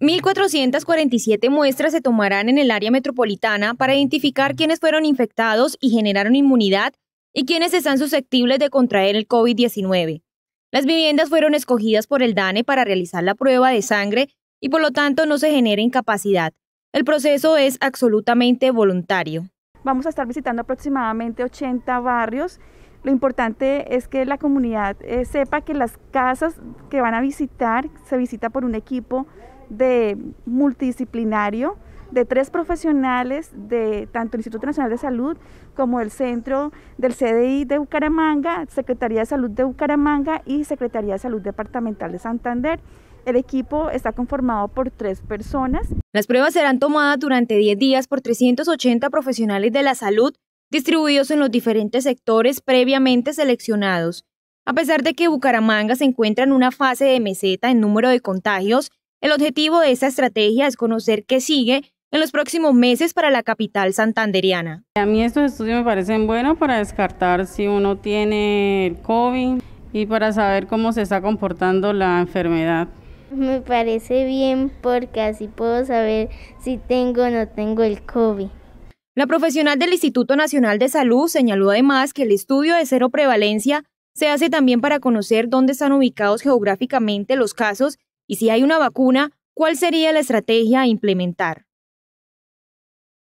1.447 muestras se tomarán en el área metropolitana para identificar quiénes fueron infectados y generaron inmunidad y quiénes están susceptibles de contraer el COVID-19. Las viviendas fueron escogidas por el DANE para realizar la prueba de sangre y por lo tanto no se genera incapacidad. El proceso es absolutamente voluntario. Vamos a estar visitando aproximadamente 80 barrios lo importante es que la comunidad eh, sepa que las casas que van a visitar se visita por un equipo de multidisciplinario de tres profesionales de tanto el Instituto Nacional de Salud como el centro del CDI de Bucaramanga, Secretaría de Salud de Bucaramanga y Secretaría de Salud Departamental de Santander. El equipo está conformado por tres personas. Las pruebas serán tomadas durante 10 días por 380 profesionales de la salud distribuidos en los diferentes sectores previamente seleccionados. A pesar de que Bucaramanga se encuentra en una fase de meseta en número de contagios, el objetivo de esta estrategia es conocer qué sigue en los próximos meses para la capital santanderiana. A mí estos estudios me parecen buenos para descartar si uno tiene el COVID y para saber cómo se está comportando la enfermedad. Me parece bien porque así puedo saber si tengo o no tengo el COVID. La profesional del Instituto Nacional de Salud señaló además que el estudio de cero prevalencia se hace también para conocer dónde están ubicados geográficamente los casos y si hay una vacuna, cuál sería la estrategia a implementar.